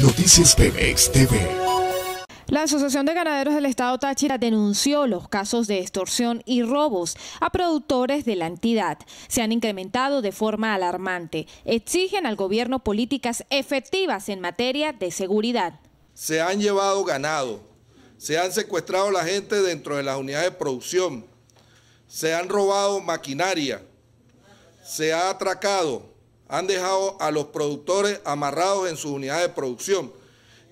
Noticias Pemex TV. La Asociación de Ganaderos del Estado Táchira denunció los casos de extorsión y robos a productores de la entidad. Se han incrementado de forma alarmante. Exigen al gobierno políticas efectivas en materia de seguridad. Se han llevado ganado, se han secuestrado la gente dentro de las unidades de producción, se han robado maquinaria, se ha atracado han dejado a los productores amarrados en sus unidades de producción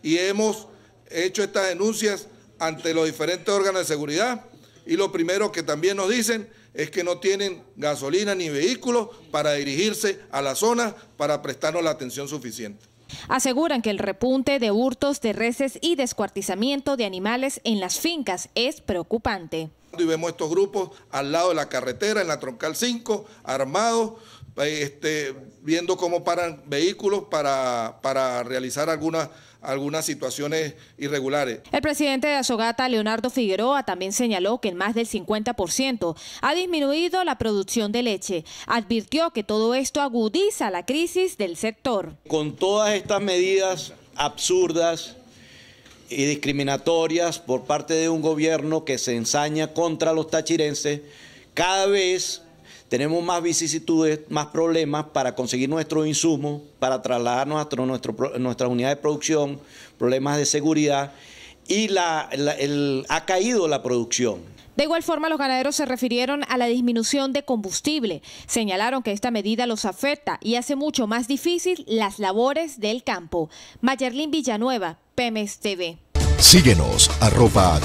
y hemos hecho estas denuncias ante los diferentes órganos de seguridad y lo primero que también nos dicen es que no tienen gasolina ni vehículos para dirigirse a la zona para prestarnos la atención suficiente. Aseguran que el repunte de hurtos de reses y descuartizamiento de animales en las fincas es preocupante. Y vemos estos grupos al lado de la carretera, en la troncal 5, armados, este, viendo cómo paran vehículos para, para realizar algunas algunas situaciones irregulares. El presidente de Azogata, Leonardo Figueroa, también señaló que en más del 50% ha disminuido la producción de leche. Advirtió que todo esto agudiza la crisis del sector. Con todas estas medidas absurdas y discriminatorias por parte de un gobierno que se ensaña contra los tachirenses, cada vez tenemos más vicisitudes, más problemas para conseguir nuestro insumos, para trasladarnos a nuestro, nuestra unidad de producción, problemas de seguridad y ha caído la producción. De igual forma, los ganaderos se refirieron a la disminución de combustible. Señalaron que esta medida los afecta y hace mucho más difícil las labores del campo. Mayerlin Villanueva, Pemex TV. Síguenos, arroba